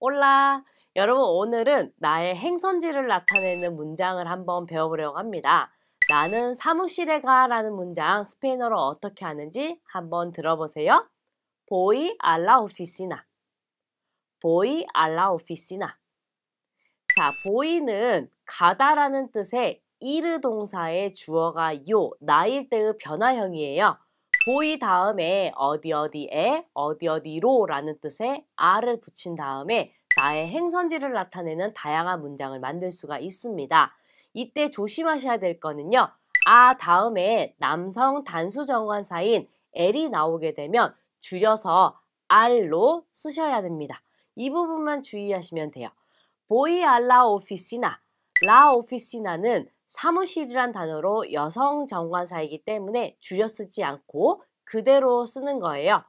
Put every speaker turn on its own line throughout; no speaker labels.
올라! 여러분, 오늘은 나의 행선지를 나타내는 문장을 한번 배워보려고 합니다. 나는 사무실에 가 라는 문장 스페인어로 어떻게 하는지 한번 들어보세요. Voy a la oficina. Voy 자, 보이는 가다라는 뜻의 이르 동사의 주어가 요, 나일 때의 변화형이에요. 보이 다음에 어디 어디에 어디 어디로 라는 뜻의 r을 붙인 다음에 나의 행선지를 나타내는 다양한 문장을 만들 수가 있습니다. 이때 조심하셔야 될 거는요. 아 다음에 남성 단수 정관사인 l이 나오게 되면 줄여서 r로 쓰셔야 됩니다. 이 부분만 주의하시면 돼요. 보이 알라 오피시나 라 오피시나는 사무실이란 단어로 여성 정관사이기 때문에 줄여 쓰지 않고 그대로 쓰는 거예요.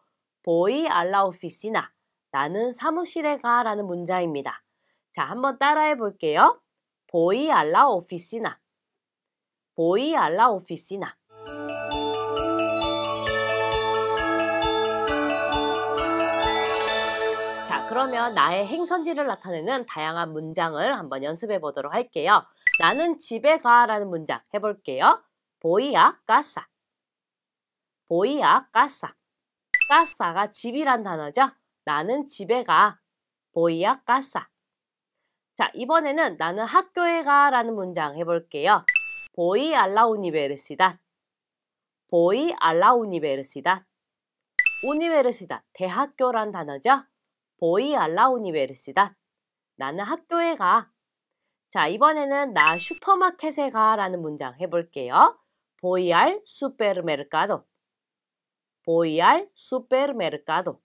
보이 알라 오피시나 나는 사무실에 가 라는 문장입니다. 자, 한번 따라해 볼게요. 보이 알라 오피시나 보이 알라 오피시나 자, 그러면 나의 행선지를 나타내는 다양한 문장을 한번 연습해 보도록 할게요. 나는 집에 가라는 문장 해볼게요. 보이야 까사. 보이야 까사. 까사가 집이란 단어죠. 나는 집에 가. 보이야 까사. 자, 이번에는 나는 학교에 가라는 문장 해볼게요. 보이 알라 우니베르시다. 보이 알라 우니베르시다. a la u n i 대학교란 단어죠. 보이 알라 우니베르시다. 나는 학교에 가. 자, 이번에는 나 슈퍼마켓에 가라는 문장 해볼게요. Voy al supermercado. Voy al supermercado.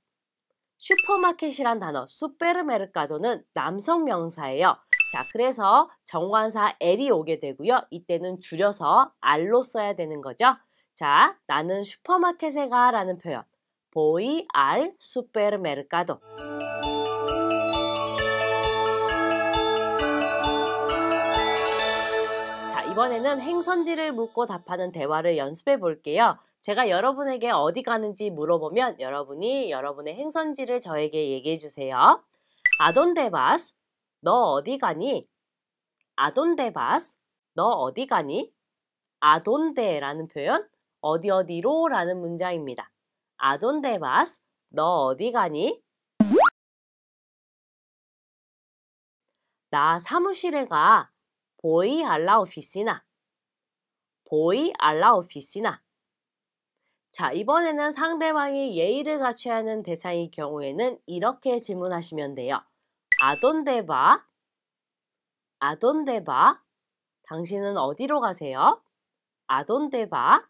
슈퍼마켓이란 단어 supermercado는 남성 명사예요. 자, 그래서 정관사 L이 오게 되고요. 이때는 줄여서 R로 써야 되는 거죠. 자, 나는 슈퍼마켓에 가라는 표현. Voy al supermercado. 이번에는 행선지를 묻고 답하는 대화를 연습해 볼게요. 제가 여러분에게 어디 가는지 물어보면 여러분이 여러분의 행선지를 저에게 얘기해 주세요. 아돈데 바스? 너 어디 가니? 아돈데 바스? 너 어디 가니? 아돈데라는 표현 어디 어디로 라는 문장입니다. 아돈데 바스? 너 어디 가니? 나 사무실에 가. 보 o y a la oficina. Voy 자, 이번에는 상대방이 예의를 갖춰야 하는 대상일 경우에는 이렇게 질문하시면 돼요. 아돈데 바? 아돈데 바? 당신은 어디로 가세요? 아돈데 바?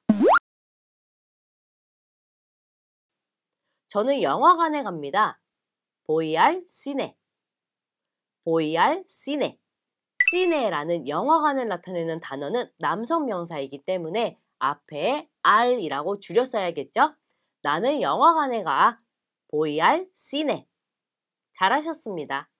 저는 영화관에 갑니다. 보이알 시네. 보이알 시네. 시네라는 영화관을 나타내는 단어는 남성 명사이기 때문에 앞에 R이라고 줄여 써야겠죠? 나는 영화관에 가. 보이알 시네. 잘하셨습니다.